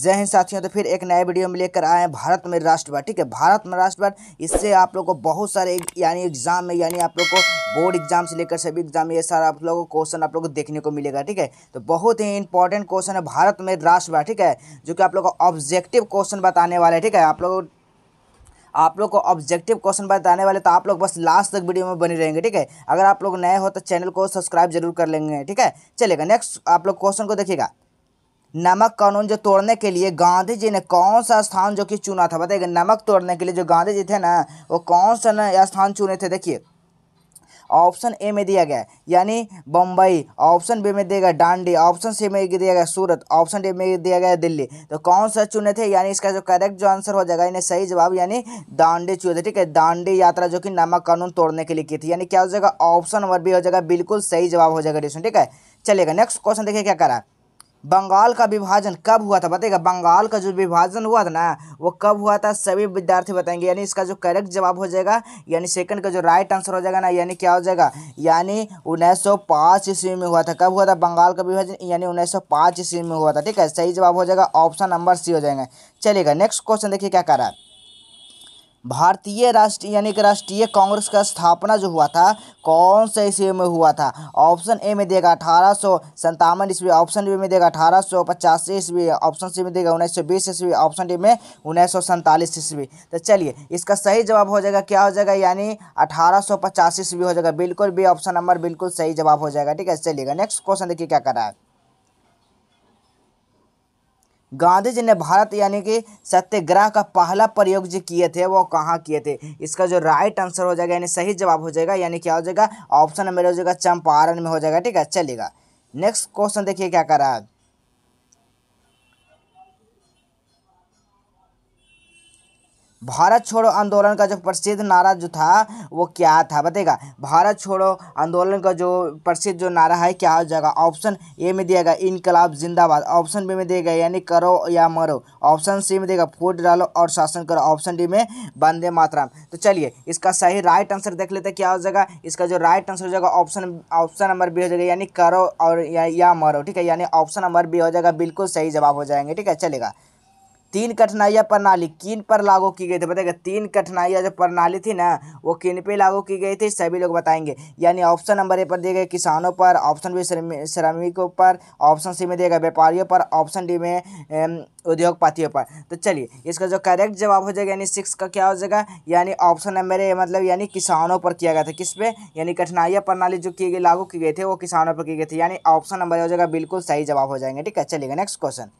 जय हिंद साथियों तो फिर एक नए वीडियो में लेकर आए हैं भारत में राष्ट्रवाद ठीक है भारत में राष्ट्रवाद इससे आप लोग को बहुत सारे यानी एग्जाम में यानी आप लोग को बोर्ड एग्जाम से लेकर सभी एग्जाम में ये सारा आप लोगों को क्वेश्चन आप लोग को देखने को मिलेगा ठीक है तो बहुत ही इंपॉर्टेंट क्वेश्चन है भारत में राष्ट्रवाद ठीक है जो कि आप लोग को ऑब्जेक्टिव क्वेश्चन बताने वाला है ठीक है आप लोग आप लोग को ऑब्जेक्टिव क्वेश्चन बताने वाले तो आप लोग बस लास्ट तक वीडियो में बने रहेंगे ठीक है अगर आप लोग नए हो तो चैनल को सब्सक्राइब जरूर कर लेंगे ठीक है चलेगा नेक्स्ट आप लोग क्वेश्चन को देखिएगा नमक कानून जो तोड़ने के लिए गांधी जी ने कौन सा स्थान जो कि चुना था बताइए नमक तोड़ने के लिए जो गांधी जी थे ना वो कौन सा ना स्थान चुने थे देखिए ऑप्शन ए में दिया गया यानी बम्बई ऑप्शन बी में दिया गया डांडी ऑप्शन सी में दिया गया सूरत ऑप्शन डी में दिया गया दिल्ली तो कौन सा चुने थे यानी इसका जो करेक्ट जो आंसर हो जाएगा यानी सही जवाब यानी दांडी चुने थे ठीक है दांडी यात्रा जो कि नमक कानून तोड़ने के लिए की थी यानी क्या हो जाएगा ऑप्शन नंबर बी हो जाएगा बिल्कुल सही जवाब हो जाएगा ठीक है चलेगा नेक्स्ट क्वेश्चन देखिए क्या करा बंगाल का विभाजन कब हुआ था बताएगा बंगाल का जो विभाजन हुआ था ना वो कब हुआ था सभी विद्यार्थी बताएंगे यानी इसका जो करेक्ट जवाब हो जाएगा यानी सेकंड का जो राइट आंसर हो जाएगा ना यानी क्या हो जाएगा यानी 1905 ईस्वी में हुआ था कब हुआ था बंगाल का विभाजन यानी 1905 ईस्वी में हुआ था ठीक है सही जवाब हो जाएगा ऑप्शन नंबर सी हो जाएगा चलेगा नेक्स्ट क्वेश्चन देखिए क्या कर रहा है भारतीय राष्ट्रीय यानी कि राष्ट्रीय कांग्रेस का स्थापना जो हुआ था कौन से ईस्वी में हुआ था ऑप्शन ए में देगा अठारह सौ संतावन ईस्वी ऑप्शन बी में देगा अठारह सौ पचासी ईस्वी ऑप्शन सी में देगा उन्नीस सौ बीस ईस्वी ऑप्शन डी में उन्नीस सौ सैंतालीस ईस्वी तो चलिए इसका सही जवाब हो जाएगा क्या हो जाएगा यानी अठारह सौ पचासी ईस्वी हो जाएगा बिल्कुल भी ऑप्शन नंबर बिल्कुल सही जवाब हो जाएगा ठीक है चलिएगा नेक्स्ट क्वेश्चन देखिए क्या कर रहा है गांधी जी ने भारत यानी कि सत्याग्रह का पहला प्रयोग जो किए थे वो कहाँ किए थे इसका जो राइट आंसर हो जाएगा यानी सही जवाब हो जाएगा यानी क्या हो जाएगा ऑप्शन नंबर हो जाएगा चंपारण में हो जाएगा ठीक है चलेगा नेक्स्ट क्वेश्चन देखिए क्या कर रहा है भारत छोड़ो आंदोलन का जो प्रसिद्ध नारा जो था वो क्या था बताएगा भारत छोड़ो आंदोलन का जो प्रसिद्ध जो नारा है क्या हो जाएगा ऑप्शन ए में दिया गया इनकलाब जिंदाबाद ऑप्शन बी में दिया गया यानी करो या मरो ऑप्शन सी में देगा फूट डालो और शासन करो ऑप्शन डी में बंदे मातराम तो चलिए इसका सही राइट आंसर देख लेते क्या हो जाएगा इसका जो राइट आंसर हो जाएगा ऑप्शन ऑप्शन नंबर बी हो जाएगा यानी करो और या मरो ठीक है यानी ऑप्शन नंबर बी हो जाएगा बिल्कुल सही जवाब हो जाएंगे ठीक है चलेगा तीन कठिनाइयाँ प्रणाली किन पर लागू की गई थी बताएगा तीन कठिनाइयाँ जो प्रणाली थी ना वो किन पे लागू की गई थी सभी लोग बताएंगे यानी ऑप्शन नंबर ए पर दिए गए किसानों पर ऑप्शन बी श्रमिकों पर ऑप्शन सी में दिए गए व्यापारियों पर ऑप्शन डी में उद्योगपतियों पर तो चलिए इसका जो करेक्ट जवाब हो जाएगा यानी सिक्स का क्या हो जाएगा यानी ऑप्शन नंबर ए मतलब यानी किसानों पर किया गया था किस पे यानी कठिनाइयाँ प्रणाली जो की गई लागू की गई थी वो किसानों पर की गई थी यानी ऑप्शन नंबर हो जाएगा बिल्कुल सही जवाब हो जाएंगे ठीक है चलिएगा नेक्स्ट क्वेश्चन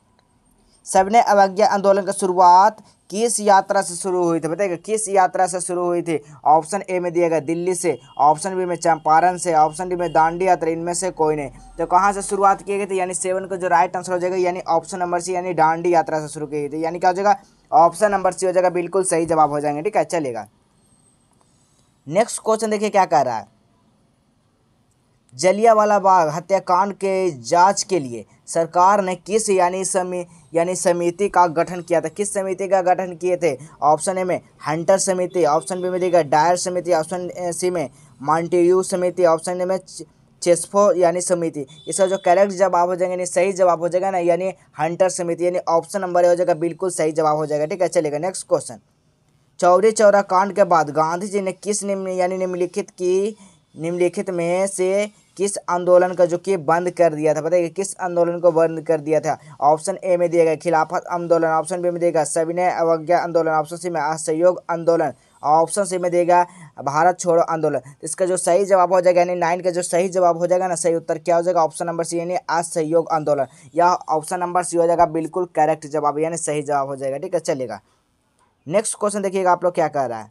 सबने अवज्ञा आंदोलन की शुरुआत किस यात्रा से शुरू हुई थी बताइएगा किस यात्रा से शुरू हुई थी ऑप्शन ए में दिया गया दिल्ली से ऑप्शन बी में चंपारण से ऑप्शन डी में दांडी यात्रा इनमें से कोई नहीं तो कहाँ से शुरुआत की गई थी यानी सेवन का जो राइट आंसर हो जाएगा यानी ऑप्शन नंबर सी यानी दांडी यात्रा से शुरू की गई थी यानी क्या हो जाएगा ऑप्शन नंबर सी हो जाएगा बिल्कुल सही जवाब हो जाएंगे ठीक है चलेगा नेक्स्ट क्वेश्चन देखिए क्या कह रहा है जलियावाला बाग हत्याकांड के जांच के लिए सरकार ने किस यानी समी यानी समिति का गठन किया था किस समिति का गठन किए थे ऑप्शन ए में हंटर समिति ऑप्शन बी में देगा डायर समिति ऑप्शन सी में मॉन्टेयू समिति ऑप्शन ए में चेस्फो यानी समिति इसका जो करेक्ट जवाब हो जाएगा यानी सही जवाब हो जाएगा ना यानी हंटर समिति यानी ऑप्शन नंबर ए हो जाएगा बिल्कुल सही जवाब हो जाएगा ठीक है चलेगा नेक्स्ट क्वेश्चन चौरी चौरा कांड के बाद गांधी जी ने किस निम्न यानी निम्नलिखित की निम्नलिखित में से किस आंदोलन का जो कि बंद कर दिया था बताइए किस आंदोलन को बंद कर दिया था ऑप्शन ए में दिया गया खिलाफत आंदोलन ऑप्शन बी में देगा सविनय अवज्ञा आंदोलन ऑप्शन सी में असहयोग आंदोलन ऑप्शन सी में देगा भारत छोड़ो आंदोलन तो इसका जो सही जवाब हो जाएगा यानी नाइन का जो सही जवाब हो जाएगा ना सही उत्तर क्या हो जाएगा ऑप्शन नंबर सी यानी असहयोग आंदोलन या ऑप्शन नंबर सी हो जाएगा बिल्कुल करेक्ट जवाब यानी सही जवाब हो जाएगा ठीक है चलेगा नेक्स्ट क्वेश्चन देखिएगा आप लोग क्या कह रहा है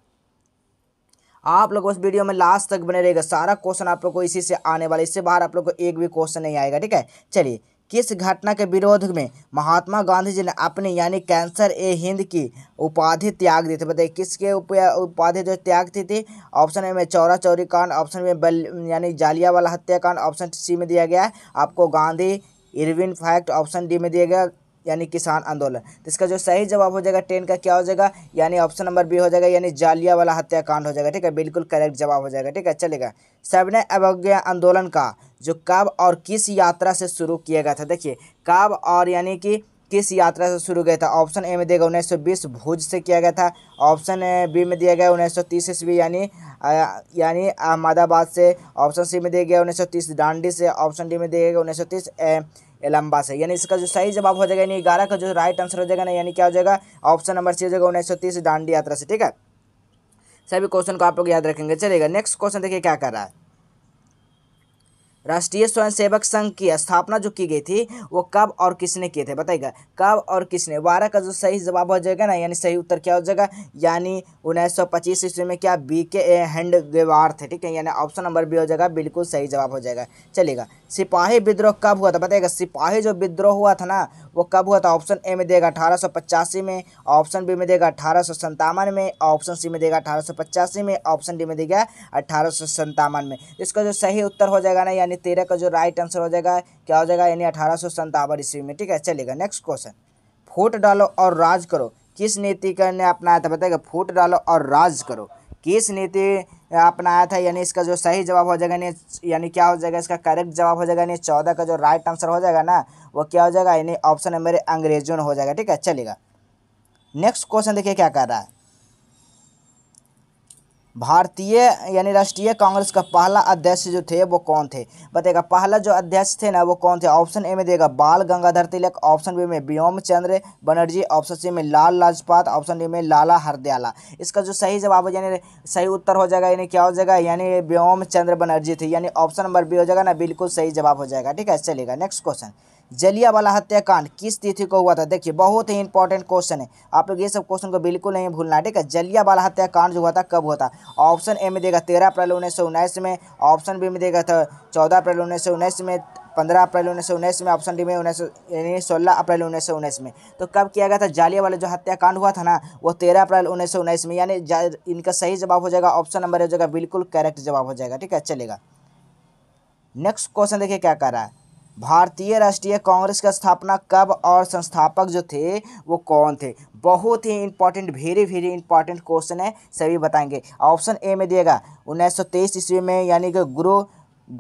आप लोग उस वीडियो में लास्ट तक बने रहेगा सारा क्वेश्चन आप लोग को इसी से आने वाला इससे बाहर आप लोग को एक भी क्वेश्चन नहीं आएगा ठीक है चलिए किस घटना के विरोध में महात्मा गांधी जी ने अपने यानी कैंसर ए हिंद की उपाधि त्याग दी थी बताइए किसके उपाधि जो त्याग थी थी ऑप्शन ए में चौरा चौरी कांड ऑप्शन में बल यानी जालिया वाला हत्याकांड ऑप्शन सी में दिया गया है आपको Gandhi Irwin pact option D में दिया गया यानी किसान आंदोलन तो इसका जो सही जवाब हो जाएगा टेन का क्या हो जाएगा यानी ऑप्शन नंबर बी हो जाएगा यानी जालिया वाला हत्याकांड हो जाएगा ठीक है बिल्कुल करेक्ट जवाब हो जाएगा ठीक है चलेगा सविनय अवज्ञा आंदोलन का जो कब और किस यात्रा से शुरू किया गया था देखिए कब और यानी कि किस यात्रा से शुरू गया था ऑप्शन ए में दिया गया 1920 भुज से किया गया था ऑप्शन बी में दिया गया 1930 ईस्वी यानी यानी अहमदाबाद से ऑप्शन सी में दिया गया 1930 डांडी से ऑप्शन डी में दिया गया 1930 लंबा से यानी इसका जो सही जवाब हो जाएगा यानी ग्यारह का जो राइट आंसर हो जाएगा ना यानी क्या हो जाएगा ऑप्शन नंबर सी हो जाएगा उन्नीस सौ तीस दांडी यात्रा से ठीक है सभी क्वेश्चन को आप लोग याद रखेंगे चलेगा नेक्स्ट क्वेश्चन देखिए क्या कर रहा है राष्ट्रीय स्वयंसेवक संघ की स्थापना जो की गई थी वो कब और किसने किए थे बताइएगा कब और किसने बारह का जो सही जवाब हो जाएगा ना यानी सही उत्तर क्या हो जाएगा यानी 1925 ईस्वी में क्या बी के ए हैंड गेवार थे ठीक है यानी ऑप्शन नंबर बी हो जाएगा बिल्कुल सही जवाब हो जाएगा चलेगा सिपाही विद्रोह कब हुआ था बताइएगा सिपाही जो विद्रोह हुआ था ना वो कब हुआ था ऑप्शन ए में देगा अठारह में ऑप्शन बी में देगा अठारह में ऑप्शन सी में देगा अठारह में ऑप्शन डी में देगा अठारह में इसका जो सही उत्तर हो जाएगा ना यानी यानी तेरह का जो राइट आंसर हो जाएगा क्या हो जाएगा यानी अठारह सौ संतावन ईस्वी में ठीक है चलेगा नेक्स्ट क्वेश्चन फूट डालो और राज करो किस नीति का ने अपनाया था बताएगा फूट डालो और राज करो किस नीति अपनाया था यानी इसका जो सही जवाब हो जाएगा यानी यानी क्या हो जाएगा इसका करेक्ट जवाब हो जाएगा यानी चौदह का जो राइट आंसर हो जाएगा ना वो क्या हो जाएगा यानी ऑप्शन नंबर अंग्रेजों हो जाएगा ठीक है चलेगा नेक्स्ट क्वेश्चन देखिए क्या कर रहा है भारतीय यानी राष्ट्रीय कांग्रेस का पहला अध्यक्ष जो थे वो कौन थे बताएगा पहला जो अध्यक्ष थे ना वो कौन थे ऑप्शन ए में देगा बाल गंगाधर तिलक ऑप्शन बी में व्योम चंद्र बनर्जी ऑप्शन सी में लाल लाजपात ऑप्शन डी में लाला हरदयाला इसका जो सही जवाब है यानी सही उत्तर हो जाएगा यानी क्या हो जाएगा यानी व्योम चंद्र बनर्जी थे यानी ऑप्शन नंबर बी हो जाएगा ना बिल्कुल सही जवाब हो जाएगा ठीक है चलेगा नेक्स्ट क्वेश्चन जलिया वाला हत्याकांड किस तिथि को हुआ था देखिए बहुत ही इंपॉर्टेंट क्वेश्चन है आप लोग ये सब क्वेश्चन को बिल्कुल नहीं भूलना है ठीक है जलिया वाला हत्याकांड जो हुआ था कब हुआ था ऑप्शन ए में देगा तेरह अप्रैल उन्नीस में ऑप्शन बी में देगा था चौदह अप्रैल उन्नीस में पंद्रह अप्रैल उन्नीस सौ उन्नीस में ऑप्शन डी में उन्नीस यानी सोलह अप्रैल उन्नीस सौ उन्नीस में तो कब किया गया था जालिया वाला जो हत्याकांड हुआ था ना वो तेरह अप्रैल उन्नीस सौ उन्नीस में यानी इनका सही जवाब हो जाएगा ऑप्शन नंबर हो जाएगा बिल्कुल करेक्ट जवाब हो जाएगा ठीक है चलेगा नेक्स्ट क्वेश्चन देखिए क्या कर रहा है भारतीय राष्ट्रीय कांग्रेस का स्थापना कब और संस्थापक जो थे वो कौन थे बहुत ही important very very important question है सभी बताएंगे ऑप्शन ए में दिएगा उन्नीस ईस्वी में यानी कि गुरु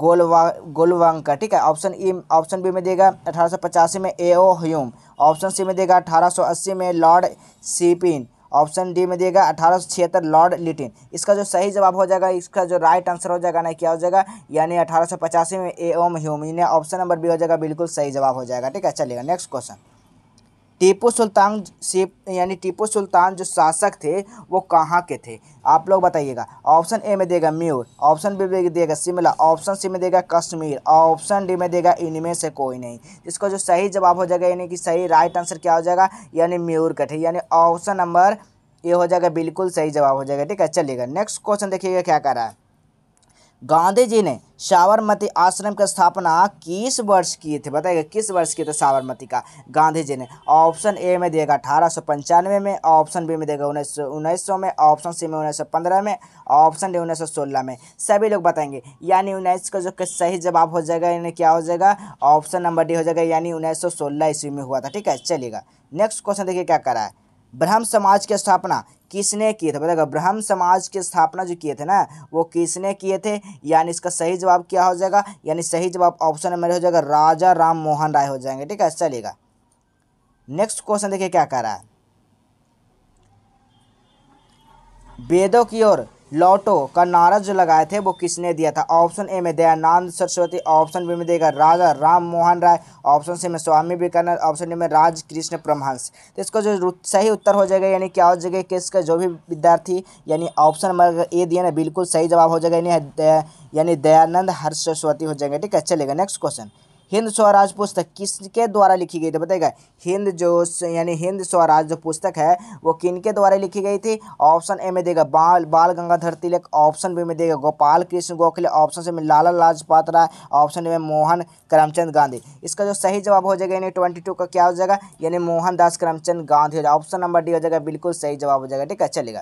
गोलवा गोलवांग का ठीक है ऑप्शन ई ऑप्शन बी में देगा अठारह में ए ओ ह्यूम ऑप्शन सी में देगा 1880 में लॉर्ड सीपिन ऑप्शन डी में दिएगा अठारह लॉर्ड लिटिन इसका जो सही जवाब हो जाएगा इसका जो राइट आंसर हो जाएगा ना क्या हो जाएगा यानी अठारह में A O Hume option number B हो जाएगा बिल्कुल सही जवाब हो जाएगा ठीक है चलेगा नेक्स्ट क्वेश्चन टीपू सुल्तान से यानी टीपू सुल्तान जो शासक थे वो कहाँ के थे आप लोग बताइएगा ऑप्शन ए में देगा म्यूर ऑप्शन बी में देगा शिमला ऑप्शन सी में देगा कश्मीर ऑप्शन डी में देगा इनमें से कोई नहीं इसका जो सही जवाब हो जाएगा यानी कि सही राइट आंसर क्या हो जाएगा यानी म्यूर ठीक यानी ऑप्शन नंबर ये हो जाएगा बिल्कुल सही जवाब हो जाएगा ठीक है चलिएगा नेक्स्ट क्वेश्चन देखिएगा क्या कर रहा है गांधी जी ने साबरमती आश्रम का स्थापना किस वर्ष किए थे बताइएगा किस वर्ष किए थे साबरमती का गांधी जी ने ऑप्शन ए में देगा अठारह में ऑप्शन बी में देगा उन्नीस उन्नीस में ऑप्शन सी में उन्नीस में ऑप्शन डी उन्नीस में सभी लोग बताएंगे यानी उन्नीस का जो सही जवाब हो जाएगा यानी क्या हो जाएगा ऑप्शन नंबर डी हो जाएगा यानी उन्नीस सौ ईस्वी में हुआ था ठीक है चलिएगा नेक्स्ट क्वेश्चन देखिए क्या करा है ब्रह्म समाज की स्थापना किसने किए थे बताएगा ब्रह्म समाज की स्थापना जो किए थे ना वो किसने किए थे यानी इसका सही जवाब क्या हो जाएगा यानी सही जवाब ऑप्शन नंबर हो जाएगा राजा राम मोहन राय हो जाएंगे ठीक है चलेगा नेक्स्ट क्वेश्चन देखिए क्या कह रहा है वेदों की ओर लोटो का नारा जो लगाए थे वो किसने दिया था ऑप्शन ए में दयानंद सरस्वती ऑप्शन बी में देगा राजा राम मोहन राय ऑप्शन सी में स्वामी विवेकानंद ऑप्शन डी में राज कृष्ण परमहंस तो इसका जो सही उत्तर हो जाएगा यानी क्या हो जाएगा कि इसका जो भी विद्यार्थी यानी ऑप्शन नंबर ए दिया ना बिल्कुल सही जवाब हो जाएगा यानी यानी दयानंद हर सरस्वती हो जाएगा ठीक है चलेगा नेक्स्ट क्वेश्चन हिंद स्वराज पुस्तक किसके द्वारा लिखी गई थी बताएगा हिंद जो यानी हिंद स्वराज जो पुस्तक है वो किन के द्वारा लिखी गई थी ऑप्शन ए में देगा बाल बाल गंगाधर तिलक ऑप्शन बी में देगा गोपाल कृष्ण गोखले ऑप्शन सी में लाला लाजपत राय ऑप्शन में मोहन करमचंद गांधी इसका जो सही जवाब हो जाएगा यानी ट्वेंटी टू का क्या हो जाएगा यानी मोहनदास करमचंद गांधी हो ऑप्शन नंबर डी हो जाएगा बिल्कुल सही जवाब हो जाएगा ठीक है चलेगा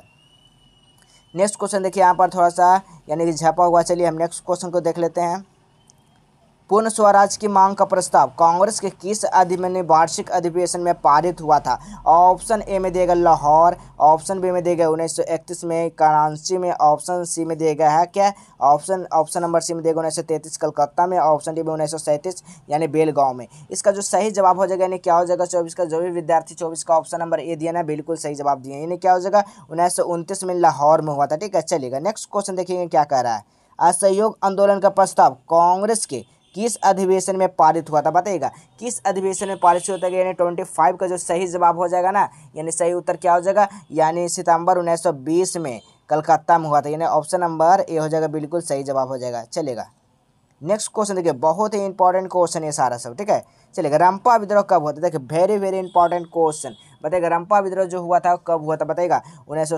नेक्स्ट क्वेश्चन देखिए यहाँ पर थोड़ा सा यानी कि झपा हुआ चलिए हम नेक्स्ट क्वेश्चन को देख लेते हैं पूर्ण स्वराज की मांग का प्रस्ताव कांग्रेस के किस अधिमन्य वार्षिक अधिवेशन में पारित हुआ था ऑप्शन ए में देगा लाहौर ऑप्शन बी में देगा उन्नीस में कराची में ऑप्शन सी में देगा है क्या ऑप्शन ऑप्शन नंबर सी में देगा गया उन्नीस कलकत्ता में ऑप्शन डी में उन्नीस यानी बेलगांव में इसका जो सही जवाब हो जाएगा यानी क्या हो जाएगा चौबीस का जो भी विद्यार्थी चौबीस का ऑप्शन नंबर ए दिया ना बिल्कुल सही जवाब दिए यानी क्या हो जाएगा उन्नीस में लाहौर में हुआ था ठीक है चलेगा नेक्स्ट क्वेश्चन देखिए क्या कह रहा है असहयोग आंदोलन का प्रस्ताव कांग्रेस के किस अधिवेशन में पारित हुआ था बताइएगा किस अधिवेशन में पारित हुआ था यानी ट्वेंटी फाइव का जो सही जवाब हो जाएगा ना यानी सही उत्तर क्या हो जाएगा यानी सितंबर 1920 में कलकत्ता में हुआ था यानी ऑप्शन नंबर ए हो जाएगा बिल्कुल सही जवाब हो जाएगा चलेगा नेक्स्ट क्वेश्चन देखिए बहुत ही इंपॉर्टेंट क्वेश्चन है सारा सब ठीक है चलेगा रामपा विद्रोह कब होता है देखिए वेरी वेरी इंपॉर्टेंट क्वेश्चन बताएगा रंपा विद्रोह जो हुआ था कब हुआ था बताएगा उन्नीस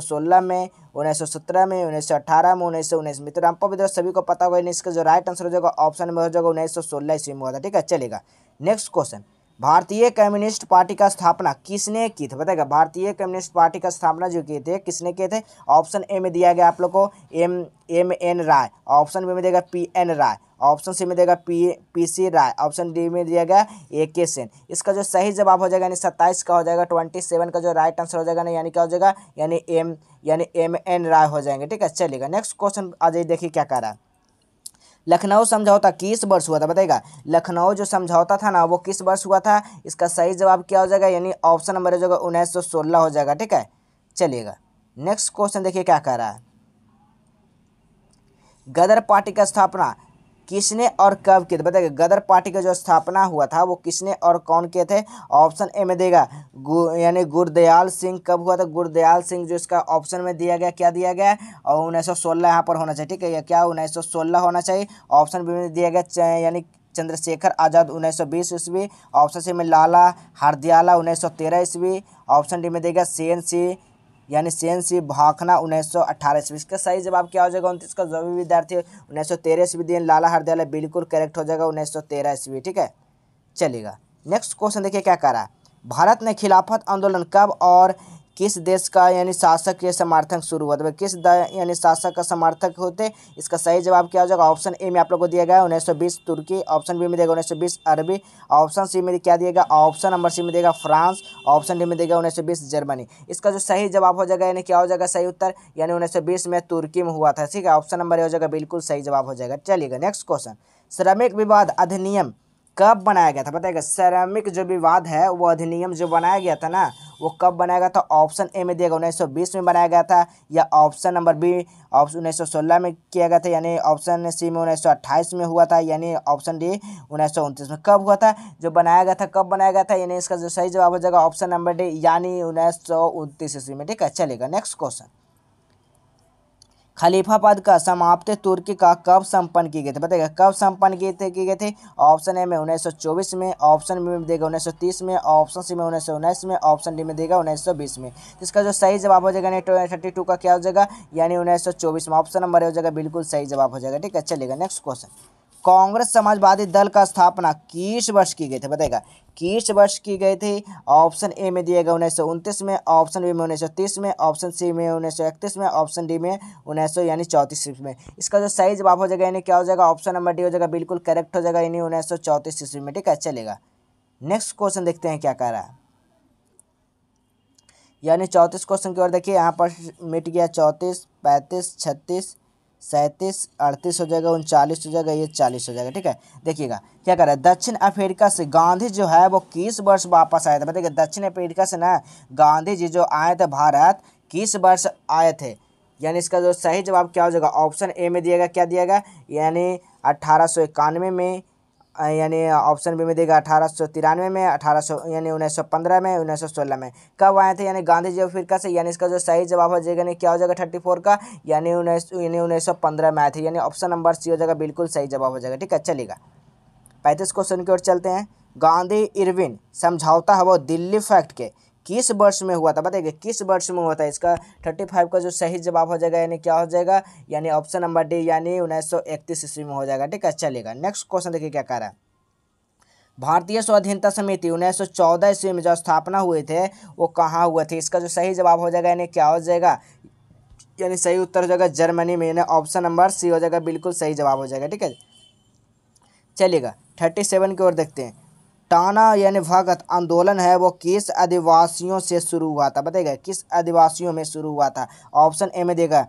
में सत्रह में 1918 में उन्नीस सौ उन्नीस में तो रंपा विद्रोह सभी को पता होगा इसका जो राइट आंसर हो जाएगा ऑप्शन में हो जाएगा उन्नीस सौ सोलह ईस्वी में हुआ था ठीक है चलेगा नेक्स्ट क्वेश्चन भारतीय कम्युनिस्ट पार्टी का स्थापना किसने की थी बताएगा भारतीय कम्युनिस्ट पार्टी का स्थापना जो किए थे किसने किए थे ऑप्शन ए में दिया गया आप लोग को M M N Roy option B में देगा P N Roy option C में देगा P P C Roy option D में दिया गया ए के सेन इसका जो सही जवाब हो जाएगा यानी सत्ताईस का हो जाएगा ट्वेंटी सेवन का जो राइट आंसर हो जाएगा ना यानी क्या हो जाएगा यानी एम यानी एम एन राय हो जाएंगे ठीक है चलेगा नेक्स्ट क्वेश्चन आ जाइए देखिए क्या कह रहा है लखनऊ समझौता किस वर्ष हुआ था बताएगा लखनऊ जो समझौता था ना वो किस वर्ष हुआ था इसका सही जवाब क्या हो जाएगा यानी ऑप्शन नंबर जो जाएगा उन्नीस सौ सोलह हो जाएगा ठीक है चलिएगा नेक्स्ट क्वेश्चन देखिए क्या कह रहा है गदर पार्टी का स्थापना किसने और कब किए थे बताइए गदर पार्टी का जो स्थापना हुआ था वो किसने और कौन किए थे ऑप्शन ए में देगा गु, यानी गुरदयाल सिंह कब हुआ था गुरदयाल सिंह जो इसका ऑप्शन में दिया गया क्या दिया गया और उन्नीस सौ सोलह यहाँ पर होना चाहिए ठीक है क्या उन्नीस सौ सोलह होना चाहिए ऑप्शन बी में दिया गया यानी चंद्रशेखर आज़ाद उन्नीस सौ बीस ईस्वी ऑप्शन सी में लाला हरदयाला तेरह ईस्वी ऑप्शन डी में देगा सी एन सी यानी एन सी भाखना उन्नीस सौ ईस्वी इसका सही जवाब क्या हो जाएगा उनतीस का जो भी विद्यार्थी उन्नीस सौ तेरह दिन लाला हरदयालय बिल्कुल करेक्ट हो जाएगा उन्नीस सौ ठीक है चलेगा नेक्स्ट क्वेश्चन देखिए क्या करा भारत ने खिलाफत आंदोलन कब और किस देश का यानी शासक ये समर्थक शुरू हुआ था तो किस यानी शासक का समर्थक होते इसका सही जवाब क्या हो जाएगा ऑप्शन ए में आप लोग को दिया गया उन्नीस तुर्की ऑप्शन बी में देगा उन्नीस अरबी ऑप्शन सी में क्या दिएगा ऑप्शन नंबर सी में देगा फ्रांस ऑप्शन डी में देगा उन्नीस जर्मनी इसका जो सही जवाब हो जाएगा यानी क्या हो जाएगा सही उत्तर यानी उन्नीस में तुर्की में हुआ था ठीक है ऑप्शन नंबर ए हो जाएगा बिल्कुल सही जवाब हो जाएगा चलिएगा नेक्स्ट क्वेश्चन श्रमिक विवाद अधिनियम कब बनाया गया था बताएगा सेरामिक जो विवाद है वो अधिनियम जो बनाया गया था ना वो कब बनाया गया था ऑप्शन ए में दिया गया बीस में बनाया गया था या ऑप्शन नंबर बी ऑप्शन सोलह में किया गया था यानी ऑप्शन सी में 1928 में हुआ था यानी ऑप्शन डी उन्नीस में कब हुआ था जो बनाया गया था कब बनाया गया था यानी इसका जो सही जवाब हो जाएगा ऑप्शन नंबर डी यानी उन्नीस ईस्वी में ठीक है चलेगा नेक्स्ट क्वेश्चन खलीफा पद का समाप्त तुर्की का कब संपन्न किए गए थे बताएगा कब संपन्न किए थे किए गए थे ऑप्शन ए में उन्नीस में ऑप्शन बी में देगा 1930 में ऑप्शन सी में उन्नीस में ऑप्शन डी में देगा 1920 में इसका जो सही जवाब हो जाएगा थर्टी टू का क्या हो जाएगा यानी उन्नीस में ऑप्शन नंबर हो जाएगा बिल्कुल सही जवाब हो जाएगा ठीक है चलेगा नेक्स्ट क्वेश्चन कांग्रेस समाजवादी दल का स्थापना किस वर्ष की गई थी बताएगा किस वर्ष की गई थी ऑप्शन ए में दिएगा उन्नीस में ऑप्शन बी में उन्नीस में ऑप्शन सी में उन्नीस में ऑप्शन डी में उन्नीस यानी चौंतीस ईस्वी में इसका जो सही जवाब हो जाएगा यानी क्या हो जाएगा ऑप्शन नंबर डी हो जाएगा बिल्कुल करेक्ट हो जाएगा यानी उन्नीस सौ चौंतीस ईस्वी में ठीक है चलेगा नेक्स्ट क्वेश्चन देखते हैं क्या कह रहा है यानी चौंतीस क्वेश्चन की ओर देखिए यहाँ पर मिट गया चौंतीस पैंतीस छत्तीस सैंतीस अड़तीस हो जाएगा उनचालीस हो जाएगा ये चालीस हो जाएगा ठीक है देखिएगा क्या कर रहा है दक्षिण अफ्रीका से गांधी जो है वो किस वर्ष वापस आए थे बताइए दक्षिण अफ्रीका से ना गांधी जी जो आए थे भारत किस वर्ष आए थे यानी इसका जो सही जवाब क्या हो जाएगा ऑप्शन ए में दिया गया क्या दिया गया यानी अट्ठारह में यानी ऑप्शन बी में देगा अठारह सौ तिरानवे में अठारह सौ यानी उन्नीस सौ पंद्रह में उन्नीस सौ सोलह में कब आए थे यानी गांधी जी अफ्रीका से यानी इसका जो सही जवाब हो जाएगा यानी क्या हो जाएगा थर्टी फोर का यानी उन्नीस यानी उन्नीस सौ पंद्रह में आए थे यानी ऑप्शन नंबर सी हो जाएगा बिल्कुल सही जवाब हो जाएगा ठीक है चलेगा पैंतीस क्वेश्चन की ओर चलते हैं गांधी इरविन समझौता है वो दिल्ली फैक्ट के किस वर्ष में हुआ था बताइए किस वर्ष में हुआ था इसका थर्टी फाइव का जो सही जवाब हो जाएगा यानी क्या हो जाएगा यानी ऑप्शन नंबर डी यानी उन्नीस सौ इकतीस ईस्वी में हो जाएगा ठीक है चलेगा नेक्स्ट क्वेश्चन देखिए क्या कह रहा है भारतीय स्वाधीनता समिति उन्नीस सौ चौदह ईस्वी में जो स्थापना हुए थे वो कहाँ हुए थे इसका जो सही जवाब हो जाएगा यानी क्या हो जाएगा यानी सही उत्तर हो जाएगा जर्मनी में यानी ऑप्शन नंबर सी हो जाएगा बिल्कुल सही जवाब हो जाएगा ठीक है चलेगा थर्टी सेवन की ओर देखते हैं टाना यानी भगत आंदोलन है वो किस आदिवासियों से शुरू हुआ था बताएगा किस आदिवासियों में शुरू हुआ था ऑप्शन ए में देगा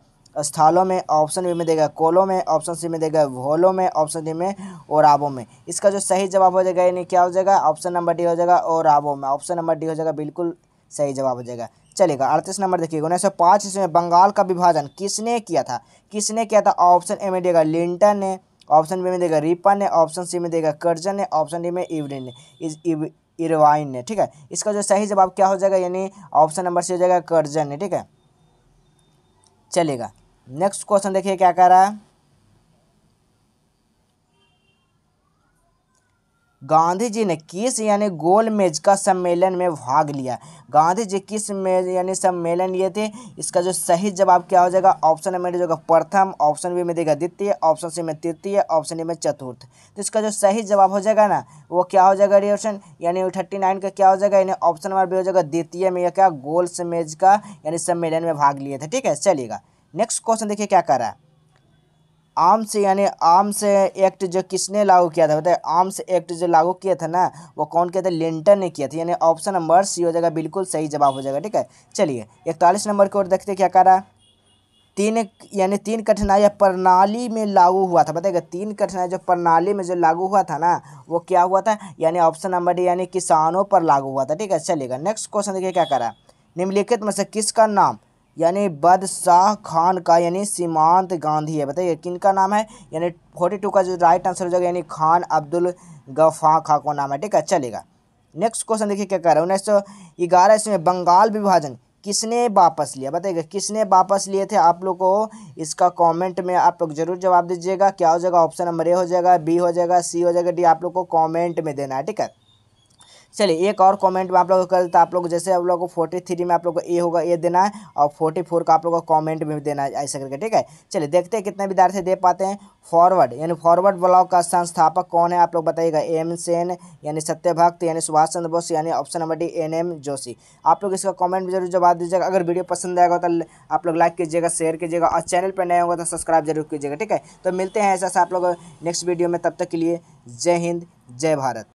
स्थालों में ऑप्शन बी में देगा कोलों में ऑप्शन सी में देगा भोलों में ऑप्शन डी में ओराबों में इसका जो सही जवाब हो जाएगा यानी क्या हो जाएगा ऑप्शन नंबर डी हो जाएगा ओराबों में ऑप्शन नंबर डी हो जाएगा बिल्कुल सही जवाब हो जाएगा चलेगा अड़तीस नंबर देखिएगा उन्नीस सौ पाँच ईस्वी में बंगाल का विभाजन किसने किया था किसने किया था ऑप्शन ए में देगा लिंटन ने ऑप्शन बी में देगा रिपन है ऑप्शन सी में देगा कर्जन है ऑप्शन डी में इवरिन है इस इरवाइन है ठीक है इसका जो सही जवाब क्या हो जाएगा यानी ऑप्शन नंबर सी हो जाएगा कर्जन है ठीक है चलेगा नेक्स्ट क्वेश्चन देखिए क्या कह रहा है गांधी जी ने किस यानी गोल का सम्मेलन में भाग लिया गांधी जी किस मेज यानी सम्मेलन लिए थे इसका जो सही जवाब क्या हो जाएगा ऑप्शन में जो प्रथम ऑप्शन बी में देगा द्वितीय ऑप्शन सी में तृतीय ऑप्शन ए में चतुर्थ तो इसका जो सही जवाब हो जाएगा ना वो क्या हो जाएगा ऑप्शन यानी थर्टी नाइन का क्या हो जाएगा यानी ऑप्शन नंबर बी हो जाएगा द्वितीय में यह क्या गोल मेज का यानी सम्मेलन में भाग लिए थे ठीक है चलिएगा नेक्स्ट क्वेश्चन देखिए क्या कर रहा है आर्म्स यानी आर्म्स एक्ट जो किसने लागू किया था बताए आर्म्स एक्ट जो लागू किया था ना वो कौन किया था लिंटन ने किया था यानी ऑप्शन नंबर सी हो जाएगा बिल्कुल सही जवाब हो जाएगा ठीक है चलिए इकतालीस नंबर की ओर देखते क्या कर रहा है तीन यानी तीन कठिनाई प्रणाली में लागू हुआ था बताएगा तीन कठिनाई जो प्रणाली में जो लागू हुआ था ना वो क्या हुआ था यानी ऑप्शन नंबर डी यानी किसानों पर लागू हुआ था ठीक है चलिएगा नेक्स्ट क्वेश्चन देखिए क्या करा निम्नलिखित में से किसका नाम यानी बदशाह खान का यानी सीमांत गांधी है बताइए किन का नाम है यानी फोर्टी टू का जो राइट आंसर हो जाएगा यानी खान अब्दुल गफा खा को नाम है ठीक है चलेगा नेक्स्ट क्वेश्चन देखिए क्या कह रहा है उन्नीस सौ ग्यारह ईस्वी में बंगाल विभाजन किसने वापस लिया बताइएगा किसने वापस लिए थे आप लोग को इसका कमेंट में आप लोग जरूर जवाब दीजिएगा क्या हो जाएगा ऑप्शन नंबर ए हो जाएगा बी हो जाएगा सी हो जाएगा डी आप लोग को कमेंट में देना है ठीक है चलिए एक और कमेंट में आप लोग कर देता आप लोग जैसे आप लोग को फोर्टी थ्री में आप लोग को ए होगा ए देना है और फोर्टी फोर का आप लोग को कॉमेंट में देना है ऐसे करके ठीक है चलिए देखते हैं कितने विद्यार्थी दे पाते हैं फॉरवर्ड यानी फॉरवर्ड ब्लॉक का संस्थापक कौन है आप लोग बताइएगा एम सेन यानी सत्यभक्त यानी सुभाष चंद्र बोस यानी option number D N M Joshi आप लोग इसका कॉमेंट भी जरूर जवाब दीजिएगा अगर वीडियो पसंद आएगा तो आप लोग लाइक कीजिएगा शेयर कीजिएगा और चैनल पर नए होगा तो सब्सक्राइब जरूर कीजिएगा ठीक है तो मिलते हैं ऐसा आप लोग नेक्स्ट वीडियो में तब तक के लिए जय हिंद जय भारत